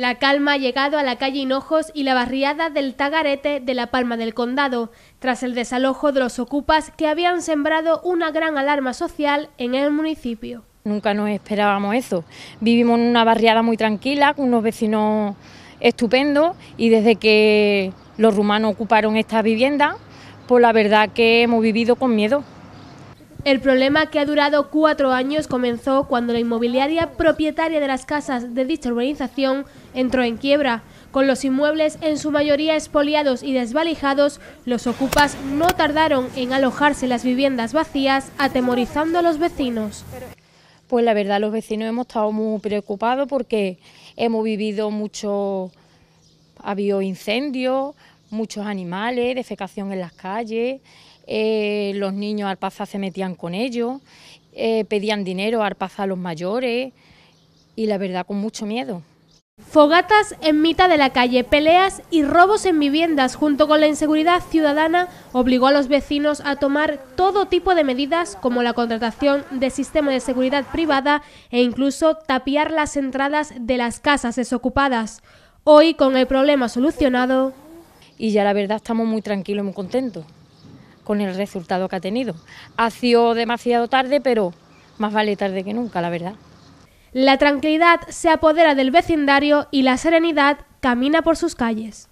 La calma ha llegado a la calle Hinojos y la barriada del Tagarete de La Palma del Condado, tras el desalojo de los ocupas que habían sembrado una gran alarma social en el municipio. Nunca nos esperábamos eso. Vivimos en una barriada muy tranquila, con unos vecinos estupendos y desde que los rumanos ocuparon esta vivienda, pues la verdad que hemos vivido con miedo. El problema que ha durado cuatro años comenzó cuando la inmobiliaria propietaria de las casas de dicha urbanización entró en quiebra. Con los inmuebles en su mayoría espoliados y desvalijados, los ocupas no tardaron en alojarse las viviendas vacías, atemorizando a los vecinos. Pues la verdad, los vecinos hemos estado muy preocupados porque hemos vivido mucho, ha habido incendios, muchos animales, defecación en las calles. Eh, los niños al se metían con ellos, eh, pedían dinero al a los mayores y la verdad con mucho miedo. Fogatas en mitad de la calle, peleas y robos en viviendas junto con la inseguridad ciudadana obligó a los vecinos a tomar todo tipo de medidas como la contratación de sistemas de seguridad privada e incluso tapiar las entradas de las casas desocupadas. Hoy con el problema solucionado. Y ya la verdad estamos muy tranquilos y muy contentos con el resultado que ha tenido. Ha sido demasiado tarde, pero más vale tarde que nunca, la verdad. La tranquilidad se apodera del vecindario y la serenidad camina por sus calles.